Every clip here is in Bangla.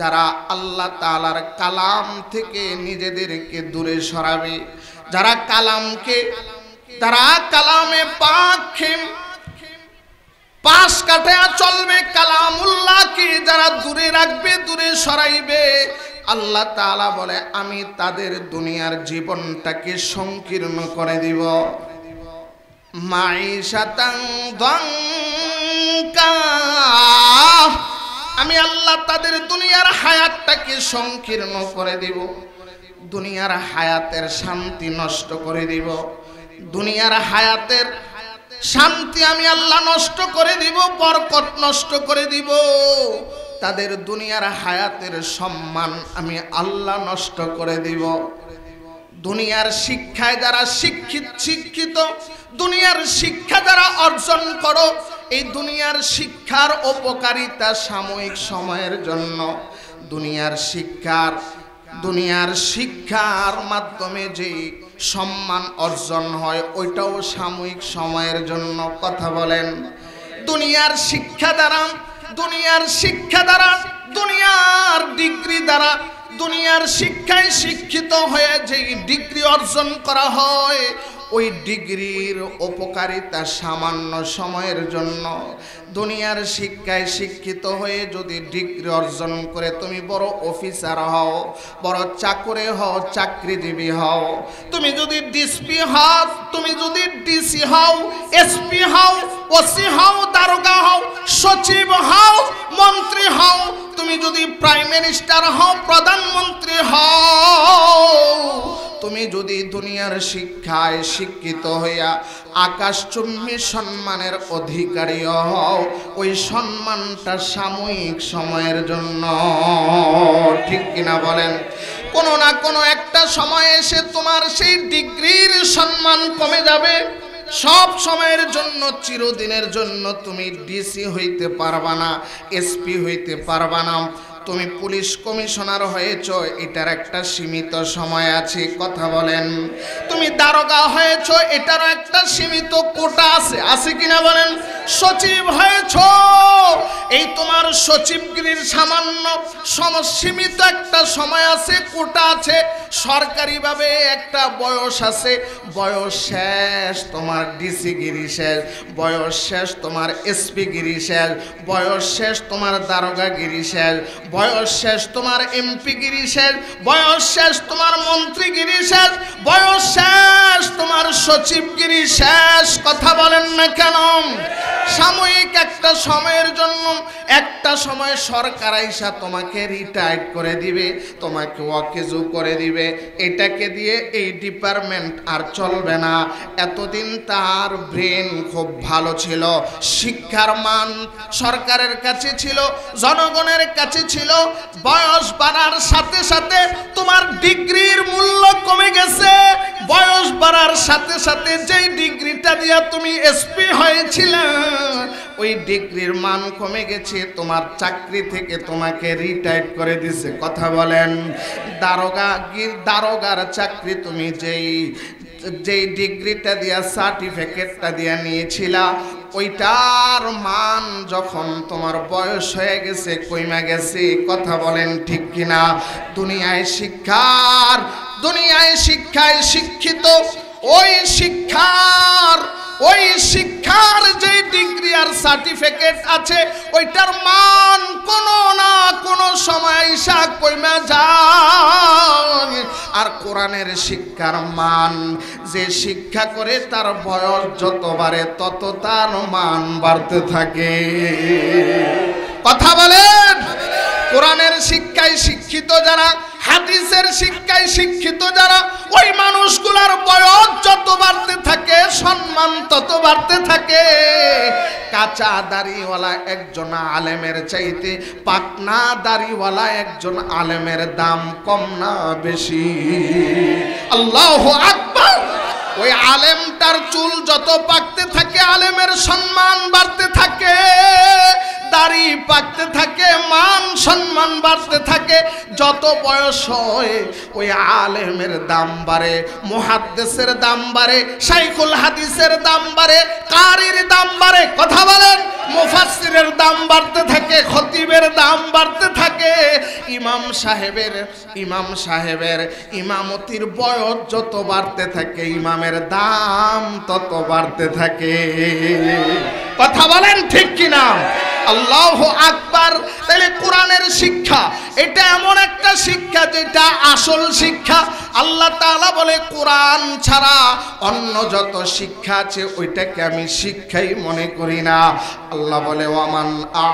যারা আল্লাহ তালার কালাম থেকে নিজেদেরকে দূরে সরাবে যারা কালামকে তারা কালামে পাখে পাশ কাটে চলবে কালাম উল্লাহকে যারা দূরে রাখবে দূরে সরাইবে আল্লাহ তালা বলে আমি তাদের দুনিয়ার জীবনটাকে সংকীর্ণ করে দিব মাই কা আমি আল্লাহ তাদের দুনিয়ার হায়াতটাকে সংকীর্ণ করে দিব দুনিয়ার হায়াতের শান্তি নষ্ট করে দিব দুনিয়ার হায়াতের শান্তি আমি আল্লাহ নষ্ট করে দিব বরকত নষ্ট করে দিব তাদের দুনিয়ার হায়াতের সম্মান আমি আল্লাহ নষ্ট করে দিব দুনিয়ার শিক্ষায় যারা শিক্ষিত শিক্ষিত দুনিয়ার শিক্ষা যারা অর্জন করো এই দুনিয়ার শিক্ষার উপকারিতা সাময়িক সময়ের জন্য দুনিয়ার শিক্ষার দুনিয়ার শিক্ষার মাধ্যমে যে সম্মান অর্জন হয় ওইটাও সাময়িক সময়ের জন্য কথা বলেন দুনিয়ার শিক্ষা দ্বারা দুনিয়ার শিক্ষা দ্বারা দুনিয়ার ডিগ্রি দ্বারা দুনিয়ার শিক্ষায় শিক্ষিত হয়ে যেই ডিগ্রি অর্জন করা হয় ওই ডিগ্রির উপকারিতা সামান্য সময়ের জন্য দুনিয়ার শিক্ষায় শিক্ষিত হয়ে যদি ডিগ্রি অর্জন করে তুমি বড় অফিসার হও বড় চাকরে হও চাকরিজীবী হও তুমি যদি ডিসপি হও তুমি যদি ডিসি হও এসপি হও ওসি হও দারোগা হও সচিব হও মন্ত্রী হও তুমি যদি প্রাইম মিনিস্টার হও প্রধানমন্ত্রী হও তুমি যদি দুনিয়ার শিক্ষায় শিক্ষিত হইয়া চুম্বি সম্মানের অধিকারী হও ওই সম্মানটা সাময়িক সময়ের জন্য ঠিক কিনা বলেন কোনো না কোনো একটা সময় এসে তোমার সেই ডিগ্রির সম্মান কমে যাবে সব সময়ের জন্য চিরদিনের জন্য তুমি ডিসি হইতে পারবা না এসপি হইতে পারবা না তুমি পুলিশ কমিশনার হয়েছ এটার একটা সীমিত সময় আছে কথা বলেন তুমি দারোগা হয়েছ এটারও একটা সীমিত কোটা আছে আছে কিনা বলেন সচিব হয়েছ এই তোমার সচিবগিরির সামান্য সীমিত একটা সময় আছে কোটা আছে সরকারিভাবে একটা বয়স আছে বয়স শেষ তোমার ডিসিগিরি শেষ বয়স শেষ তোমার এসপিগিরি শেষ বয়স শেষ তোমার দারোগাগিরি শেষ বয়স শেষ তোমার এমপিগিরি শেষ বয়স শেষ তোমার মন্ত্রীগিরি শেষ বয়স শেষ তোমার সচিবগিরি শেষ কথা বলেন না কেন সাময়িক একটা সময়ের জন্য একটা সময় সরকার আইসা তোমাকে রিটায়ার করে দিবে তোমাকে ওয়াকেজু করে দিবে এটাকে দিয়ে এই ডিপার্টমেন্ট আর চলবে না এতদিন তার ব্রেন খুব ভালো ছিল শিক্ষার মান সরকারের কাছে ছিল জনগণের কাছে ছিল ছিল বয়স বাড়ার সাথে সাথে তোমার ডিগ্রির মূল্য কমে গেছে বয়স বাড়ার সাথে সাথে যেই ডিগ্রিটা দিয়া তুমি এসপি হয়েছিলে ওই ডিগ্রির মান কমে গেছে তোমার চাকরি থেকে তোমাকে রিটায়ার করে দিছে কথা বলেন দারোগা দারোগার চাকরি তুমি যেই যেই ডিগ্রিটা দিয়া সার্টিফিকেটটা দিয়া নিয়েছিলা ওইটার মান যখন তোমার বয়স হয়ে গেছে কইমা গেছে কথা বলেন ঠিক কিনা দুনিয়ায় শিক্ষার দুনিয়ায় শিক্ষায় শিক্ষিত ওই শিক্ষার ওই শিক্ষার যে ডিগ্রি আর সার্টিফিকেট আছে ওইটার মান কোনো না কোনো সময় ইসা কইমা যায় আর কোরআনের শিক্ষার মান যে শিক্ষা করে তার বয়স যত বাড়ে তত তার মান বাড়তে থাকে কথা বলেন কোরআনের শিক্ষায় শিক্ষিত যারা হাদিসের শিক্ষায় শিক্ষিত যারা ওই মানুষগুলার বয়স যত বাড়তে থাকে সম্মান তত বাড়তে থাকে কাঁচা দাড়িওয়ালা একজন আলেমের চাইতে পাকনা দাড়িওয়ালা একজন আলেমের দাম কম না বেশি আল্লাহ আকবার ওই আলেমটার চুল যত পাকতে থাকে আলেমের সম্মান বাড়তে থাকে বাড়তে থাকে মান সম্মান বাড়তে থাকে যত বয়স হয় ওই আলেমের দাম বাড়ে মহাদ্দেশের দাম বাড়ে সাইকুল হাদিসের দাম বাড়ে কারির দাম বাড়ে কথা বলেন মুফাসিরের দাম বাড়তে থাকে খতিবের দাম বাড়তে থাকে ইমাম সাহেবের ইমাম সাহেবের ইমামতির বয়স যত বাড়তে থাকে ইমামের দাম তত বাড়তে থাকে কথা বলেন ঠিক কিনা আল্লাহ আকবার তাহলে কোরআনের শিক্ষা এটা এমন একটা শিক্ষা যেটা আসল শিক্ষা আল্লাহ তালা বলে কোরআন ছাড়া অন্য যত শিক্ষা আছে ওইটাকে আমি শিক্ষাই মনে করি না আল্লাহ বলে ওয়ামান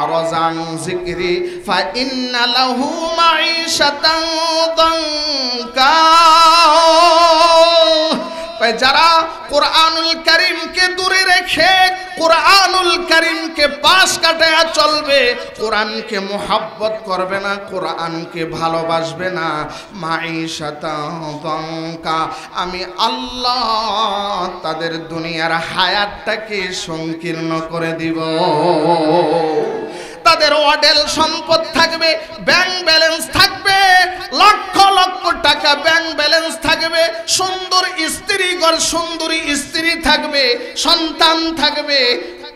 আরজাং জিকিরি ফা ইন্নালাহু মাঈশাতান দাঙ্কা যারা কোরআনুল করিমকে দূরে রেখে কোরআনুল করিমকে পাশ কাটায় চলবে কোরআনকে মোহাব্বত করবে না কোরআনকে ভালোবাসবে না মাইশাতা আমি আল্লাহ তাদের দুনিয়ার হায়াতটাকে সংকীর্ণ করে দিব তাদের অডেল সম্পদ থাকবে ব্যাংক ব্যালেন্স থাকবে লক্ষ লক্ষ টাকা ব্যাংক ব্যালেন্স থাকবে সুন্দর স্ত্রী গর সুন্দরী স্ত্রী থাকবে সন্তান থাকবে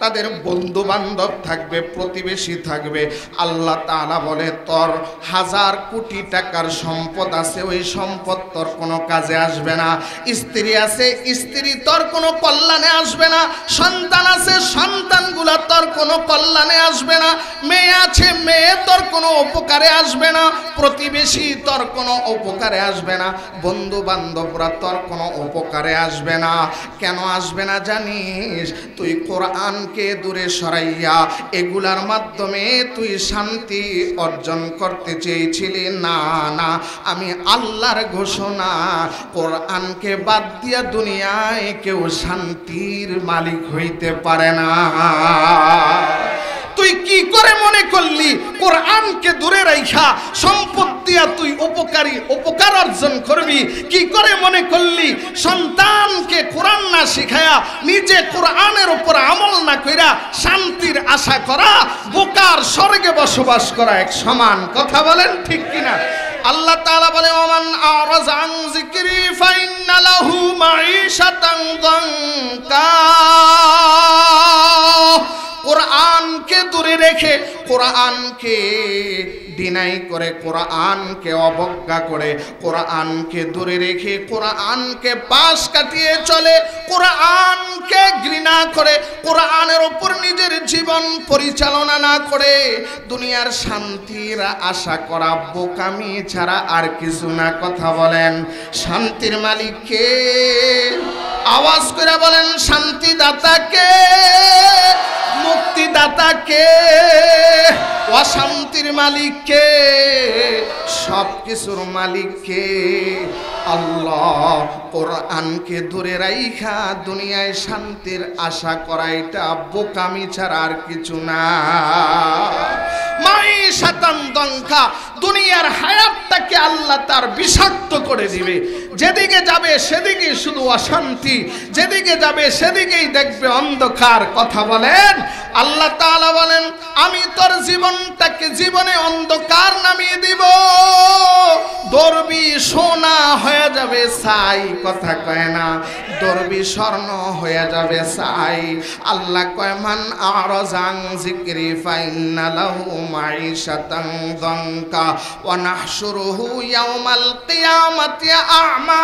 তাদের বন্ধু বান্ধব থাকবে প্রতিবেশী থাকবে আল্লাহ তালা বলে তোর হাজার কোটি টাকার সম্পদ আছে ওই সম্পদ তোর কোনো কাজে আসবে না স্ত্রী আছে স্ত্রী তোর কোনো কল্যাণে আসবে না সন্তান আছে সন্তানগুলা তোর কোনো কল্যাণে আসবে না মেয়ে আছে মেয়ে তোর কোনো উপকারে আসবে না প্রতিবেশী তোর কোনো উপকারে আসবে না বন্ধু বান্ধবরা তোর কোনো উপকারে আসবে না কেন আসবে না জানিস তুই কোরআনকে দূরে সরাইয়া এগুলার মাধ্যমে তুই শান্তি অর্জন করতে চেয়েছিলি না না আমি আল্লাহর ঘোষণা কোরআনকে বাদ দিয়া দুনিয়ায় কেউ শান্তির মালিক হইতে পারে না তুই কি করে মনে করলি কোরআনকে দূরে রাইখা সম্পত্তি আর তুই উপকারী উপকার অর্জন করবি কি করে মনে করলি সন্তানকে কোরআন না শিখায়া নিজে কোরআনের উপর আমল না কইরা শান্তির আশা করা বোকার স্বর্গে বসবাস করা এক সমান কথা বলেন ঠিক কিনা আল্লাহ তাআলা বলে ওমান আরাজাং যিকরি ফাইন্না লাহু মাঈশাতান দাঙ্কা কোরআনকে দূরে রেখে কোরআনকে ডিনাই করে আনকে অবজ্ঞা করে আনকে দূরে রেখে আনকে পাশ কাটিয়ে চলে আনকে ঘৃণা করে কোরআনের ওপর নিজের জীবন পরিচালনা না করে দুনিয়ার শান্তির আশা করা বোকামি ছাড়া আর কিছু না কথা বলেন শান্তির মালিককে আওয়াজ করে বলেন শান্তিদাতাকে মুক্তিদাতাকে অশান্তির মালিককে সব কিছুর মালিককে আল্লাহ কোরআনকে ধরে রাইখা দুনিয়ায় শান্তির আশা করা এটা বোকামি ছাড়া আর কিছু না মাই সাতাম দঙ্কা দুনিয়ার হায়াতটাকে আল্লাহ তার বিষাক্ত করে দিবে যেদিকে যাবে সেদিকে শুধু অশান্তি যেদিকে যাবে সেদিকেই দেখবে অন্ধকার কথা বলেন আল্লাহ তাআলা বলেন আমি তোর জীবনটাকে জীবনে অন্ধকার নামিয়ে দিব দর্বি সোনা হয়ে যাবে সাই কথা কয় না দর্বি স্বর্ণ হয়ে যাবে সাই আল্লাহ কয় মান আরজাং জিক্রি ফাইন্না লাহু মাইশাতান দঙ্কা ওয়া নাহশুরুহু ইয়াউমাল কিয়ামাতি আ'মা আমা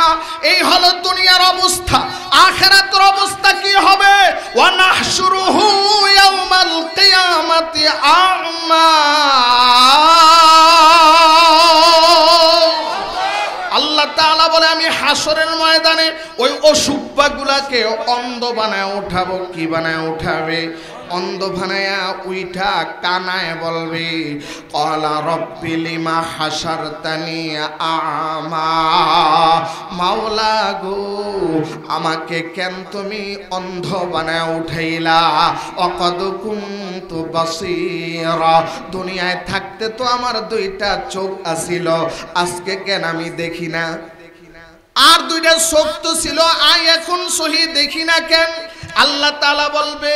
এই হলো দুনিয়ার অবস্থা আখেরাতের অবস্থা কি হবে ওয়ানাহশুরুহু ইয়াউমাল কিয়ামাতি আমা আল্লাহ তাআলা বলে আমি হাসরের ময়দানে ওই অসুব্বাগুলাকে অন্ধ বানায় উঠাবো কি বানায় উঠাবে অন্ধ ভানায়া উইঠা কানায় বলবে কলা রব্বিলিমা হাসার তানি আমা মাওলা গো আমাকে কেন তুমি অন্ধ বানায় উঠাইলা অকদ কুন্তু বসিরা দুনিয়ায় থাকতে তো আমার দুইটা চোখ আসিল আজকে কেন আমি দেখি না আর দুইটা চোখ তো ছিল আই এখন সহি দেখি না কেন আল্লাহ তালা বলবে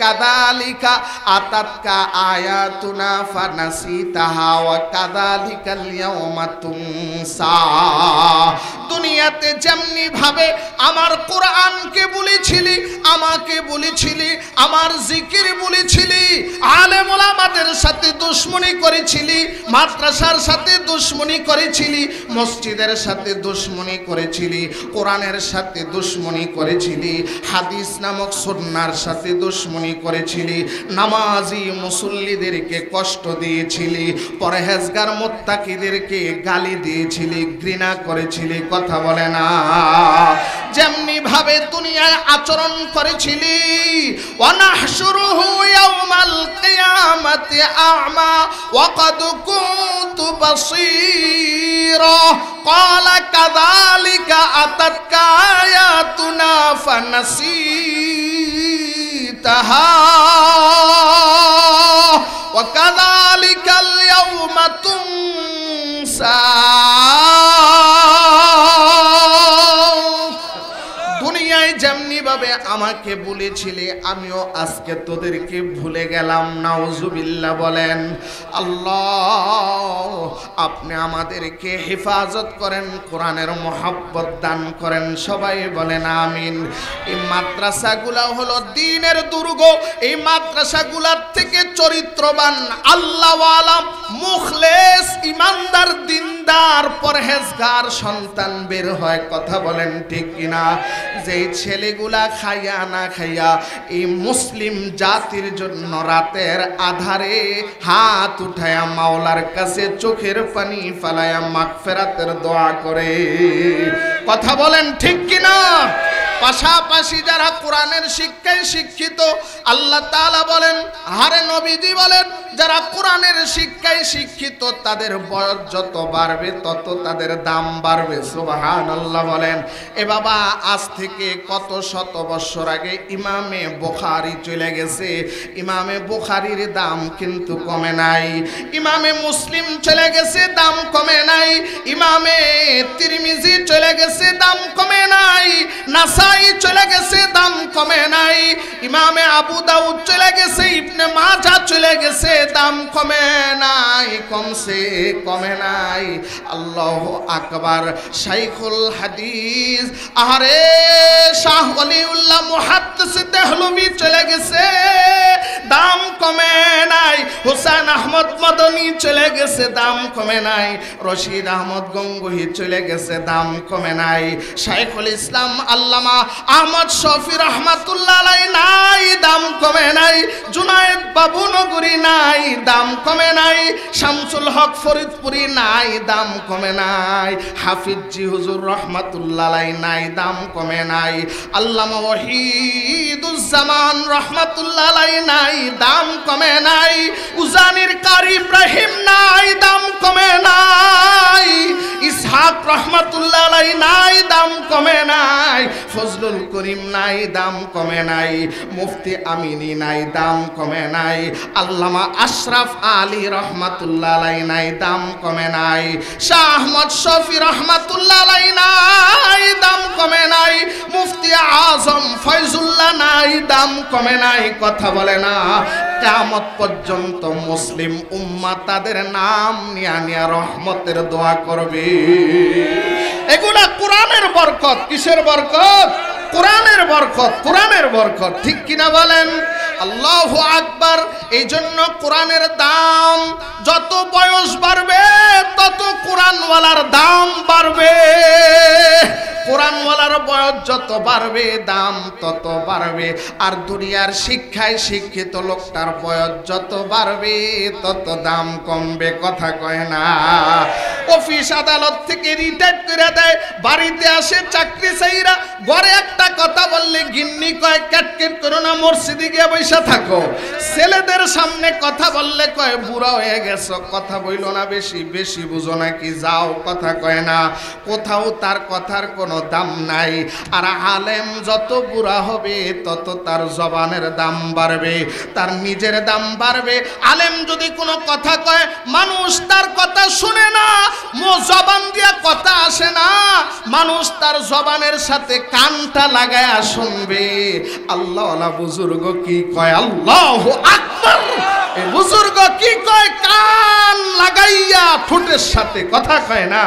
কাদালিকা আতাতকা আয়াতুনা ফানাসি তাহা ওয়া কাদালিকা লিয়াউমা তুমসা দুনিয়াতে যেমনি ভাবে আমার কোরআনকে বলেছিলি আমাকে বলেছিলি আমার জিকির বলেছিলি আলেম ওলামাদের সাথে তো করেছিলি মাদ্রাসার সাথে দুশ্মনি করেছিলি মসজিদের সাথে দুশ্মনি করেছিলি কোরআনের সাথে দুশ্মনি করেছিলি হাদিস নামক সন্ন্যার সাথে দুশ্মনি করেছিলি নামাজি মুসল্লিদেরকে কষ্ট দিয়েছিলি পরহেজগার মোত্তাকিদেরকে গালি দিয়েছিলি ঘৃণা করেছিলি কথা বলে না যেমনি ভাবে দুনিয়ায় আচরণ করেছিলি অনাহসুরুহু ইয়াউমাল কিয়ামাতি আ'মা وقد كنت بصيرا قال كذلك أتتك آياتنا فنسيتها وكذلك اليوم تنسى যেইভাবে আমাকে বলেছিলে আমিও আজকে তোদেরকে ভুলে গেলাম নাউজুবিল্লা বলেন আল্লাহ আপনি আমাদেরকে হেফাজত করেন কোরআনের মোহাব্বত দান করেন সবাই বলেন আমিন এই মাদ্রাসাগুলা হলো দিনের দুর্গ এই মাদ্রাসাগুলার থেকে চরিত্রবান আল্লাহ আলাম মুখলেস ইমানদার দিন দিনদার পরহেজগার সন্তান বের হয় কথা বলেন ঠিক কিনা যে ছেলেগুলা খাইয়া না খাইয়া এই মুসলিম জাতির জন্য রাতের আধারে হাত উঠায়া মাওলার কাছে চোখের পানি ফালায়া ফেরাতের দোয়া করে কথা বলেন ঠিক কিনা পাশাপাশি যারা কোরআনের শিক্ষায় শিক্ষিত আল্লাহ তালা বলেন হারে নবীজি বলেন যারা কোরআনের শিক্ষায় শিক্ষিত তাদের বয়স যত বাড়বে তত তাদের দাম বাড়বে সুবাহান আল্লাহ বলেন এ বাবা আজ থেকে কত শত বছর আগে ইমামে বোখারি চলে গেছে ইমামে বোখারির দাম কিন্তু কমে নাই ইমামে মুসলিম চলে গেছে দাম কমে নাই ইমামে তিরমিজি চলে গেছে দাম কমে নাই নাসাই চলে গেছে দাম কমে নাই ইমামে আবু দাউদ চলে গেছে ইবনে মাজা চলে গেছে দাম কমে নাই কমছে কমে নাই আল্লাহ আকবার শাইখুল হাদিস আহারে শাহ অলিউল্লাহ মুহাদ্দিস দেহলবি চলে গেছে দাম কমে নাই হোসেন আহমদ মদনী চলে গেছে দাম কমে নাই রশিদ আহমদ গঙ্গুহি চলে গেছে দাম কমে নাই শাইখুল ইসলাম আল্লামা আহমদ শফি রহমাতুল্লাহ নাই দাম কমে নাই জুনায়েদ বাবু নগরী নাই দাম কমে নাই শামসুল হক ফরিদপুরি নাই দাম কমে নাই হাফিজ জি হুজুর রহমাতুল্লাহ নাই দাম কমে নাই আল্লাম ওহিদুজ্জামান রহমাতুল্লাহ নাই দাম কমে নাই উজানির কারি ইব্রাহিম নাই দাম কমে নাই ইসহাক রহমাতুল্লাহ নাই দাম কমে নাই ফজলুল করিম নাই দাম কমে নাই মুফতি আমিনী নাই দাম কমে নাই আল্লামা আশরাফ আলী রহমাতুল্লাহ আলাই নাই দাম কমে নাই শাহ আহমদ শফি রহমাতুল্লাহ আলাই নাই দাম কমে নাই মুফতি আজম ফয়জুল্লাহ নাই দাম কমে নাই কথা বলে না কামত পর্যন্ত মুসলিম উম্মা তাদের নাম নিয়া নিয়া রহমতের দোয়া করবে এগুলা কোরআনের বরকত কিসের বরকত কোরআনের বরকত কোরআনের বরকত ঠিক কিনা বলেন আল্লাহ আকবর এই জন্য কোরআনের দাম যত বয়স বাড়বে তত কোরআনওয়ালার দাম বাড়বে কোরআনওয়ালার বয়স যত বাড়বে দাম তত বাড়বে আর দুনিয়ার শিক্ষায় শিক্ষিত লোকটার বয়স যত বাড়বে তত দাম কমবে কথা কয় না অফিস আদালত থেকে রিটায়ার করে দেয় বাড়িতে আসে চাকরি চাইরা ঘরে একটা কথা বললে গিন্নি কয় ক্যাটকেট করো না মসজিদে গিয়ে বৈশা থাকো ছেলেদের সামনে কথা বললে কয় বুড়া হয়ে গেছো কথা বইল না বেশি বেশি বুঝো নাকি যাও কথা কয় না কোথাও তার কথার কোনো দাম নাই আর আলেম যত বুড়া হবে তত তার জবানের দাম বাড়বে তার নিজের দাম বাড়বে আলেম যদি কোনো কথা কয় মানুষ তার কথা শুনে না মো জবান দিয়া কথা আসে না মানুষ তার জবানের সাথে কানটা লাগায় শুনবে আল্লাহ বুজুর্গ কি কয় আল্লাহ আক বুজুর্গ কি কয় কান লাগাইয়া ঠোঁটের সাথে কথা কয় না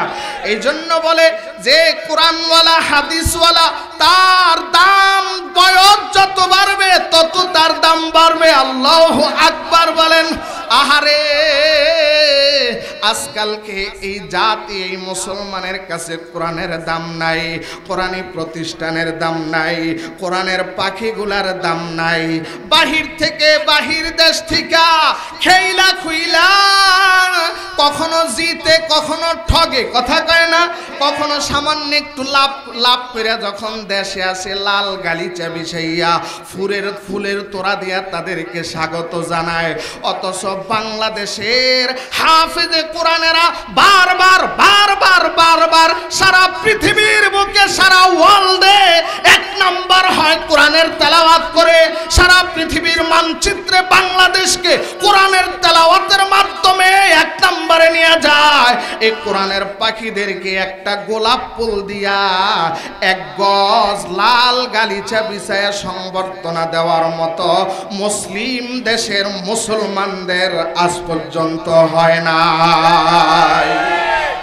এই জন্য বলে যে কোরআনওয়ালা হাদিসওয়ালা তার দাম বয়স যত বাড়বে তত তার দাম বাড়বে আল্লাহ আকবার বলেন আহারে আজকালকে এই জাতি এই মুসলমানের কাছে কোরআনের দাম নাই কোরআনি প্রতিষ্ঠানের দাম নাই কোরআনের পাখিগুলার দাম নাই বাহির থেকে বাহির দেশ থেকে খেইলা খুইলা কখনো জিতে কখনো ঠগে কথা কয় না কখনো সামান্য একটু লাভ লাভ করে যখন দেশে আসে লাল গালিচা বিছাইয়া ফুরের ফুলের তোরা দিয়া তাদেরকে স্বাগত জানায় অথচ বাংলাদেশের হাফেজ থেকে কোরআনেরা বারবার বারবার বারবার সারা পৃথিবীর বুকে সারা ওয়ার্ল্ডে এক নাম্বার হয় কোরআনের তেলাওয়াত করে সারা পৃথিবীর মানচিত্রে বাংলাদেশকে কোরআনের তেলাওয়াতের মাধ্যমে এক নাম্বারে নিয়ে যায় এই কোরআনের পাখিদেরকে একটা গোলাপ ফুল দিয়া এক গজ লাল গালিচা বিছায়া সংবর্ধনা দেওয়ার মতো মুসলিম দেশের মুসলমানদের আজ পর্যন্ত হয় না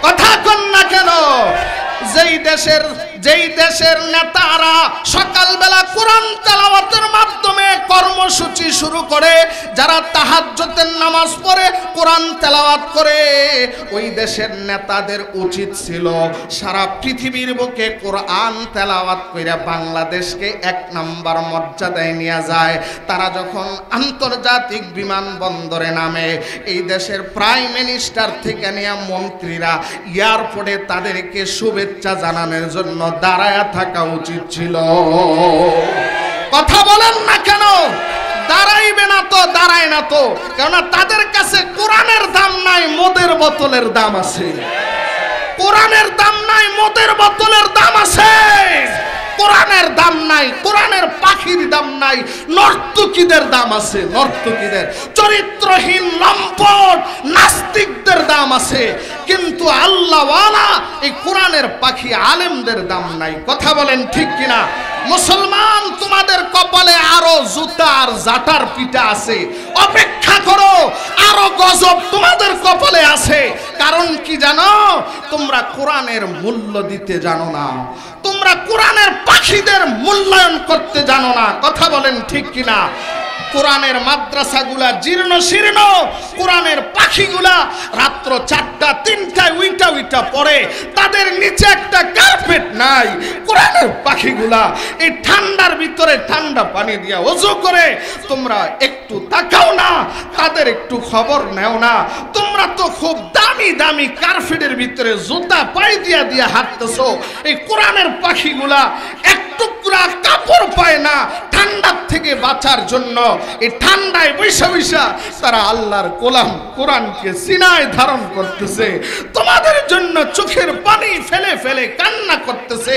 কথা কন না কেন যেই দেশের যেই দেশের নেতারা সকালবেলা কোরআন তেলাওয়াতের মাধ্যমে কর্মসূচি শুরু করে যারা তাহাজ্জতের নামাজ পড়ে কোরআন তেলাওয়াত করে ওই দেশের নেতাদের উচিত ছিল সারা পৃথিবীর বুকে কোরআন তেলাওয়াত করে বাংলাদেশকে এক নাম্বার মর্যাদায় নিয়ে যায় তারা যখন আন্তর্জাতিক বিমানবন্দরে নামে এই দেশের প্রাইম মিনিস্টার থেকে নিয়ে মন্ত্রীরা এয়ারপোর্টে তাদেরকে শুভেচ্ছা জানানোর জন্য দাঁড়ায় থাকা উচিত ছিল কথা বলেন না কেন দাঁড়াইবে না তো দাঁড়ায় না তো কেননা তাদের কাছে কোরআনের দাম নাই মদের বোতলের দাম আছে কোরআনের দাম নাই মদের বোতলের দাম আছে কোরআনের দাম নাই কোরআনের পাখির দাম নাই নর্তকীদের দাম আছে নর্তকীদের চরিত্রহীন লম্পট নাস্তিকদের দাম আছে কিন্তু আল্লাহওয়ালা এই কোরআনের পাখি আলেমদের দাম নাই কথা বলেন ঠিক কিনা মুসলমান তোমাদের কপালে আরো জুতা আর জাটার পিঠা আছে অপেক্ষা করো আরো গজব তোমাদের কপালে আছে কারণ কি জানো তোমরা কোরআনের মূল্য দিতে জানো না তোমরা কোরআনের পাখিদের মূল্যায়ন করতে জানো না কথা বলেন ঠিক কিনা কোরআনের মাদ্রাসাগুলা জীর্ণ শীর্ণ কোরআনের পাখিগুলা রাত্র চারটা তিনটায় উইটা উইটা পরে তাদের নিচে একটা কার্পেট নাই কোরআনের পাখিগুলা এই ঠান্ডার ভিতরে ঠান্ডা পানি দিয়া অজু করে তোমরা একটু তাকাও না তাদের একটু খবর নেও না তোমরা তো খুব দামি দামি কার্পেটের ভিতরে জুতা পাই দিয়া দিয়া হাঁটতেছো এই কোরআনের পাখিগুলা এক টুকরা কাপড় পায় না ঠান্ডার থেকে বাঁচার জন্য এই ঠান্ডায় বৈশা বৈশা তারা আল্লাহর কোলাম কোরআনকে সিনায় ধারণ করতেছে তোমাদের জন্য চোখের পানি ফেলে ফেলে কান্না করতেছে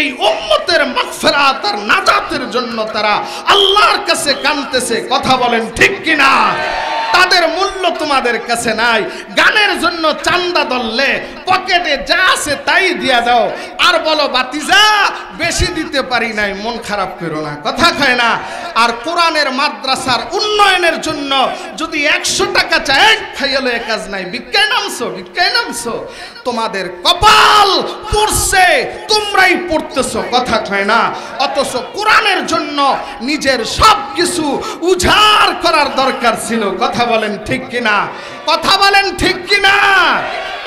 এই উম্মতের মাগফেরা তার নাজাতের জন্য তারা আল্লাহর কাছে কানতেছে কথা বলেন ঠিক কিনা তাদের মূল্য তোমাদের কাছে নাই গানের জন্য চান্দা ধরলে পকেটে যা আছে তাই দিয়া দাও আর বলো বাতিজা বেশি দিতে পারি নাই মন খারাপ করো না কথা কয় না আর কোরআনের মাদ্রাসার উন্নয়নের জন্য যদি একশো টাকা চায় খাইলে কাজ নাই বিজ্ঞায় নামছো বিজ্ঞায় নামছো তোমাদের কপাল পড়ছে তোমরাই পড়তেছ কথা কয় না অথচ কোরআনের জন্য নিজের সব কিছু উজাড় করার দরকার ছিল কথা বলেন ঠিক কিনা কথা বলেন ঠিক কিনা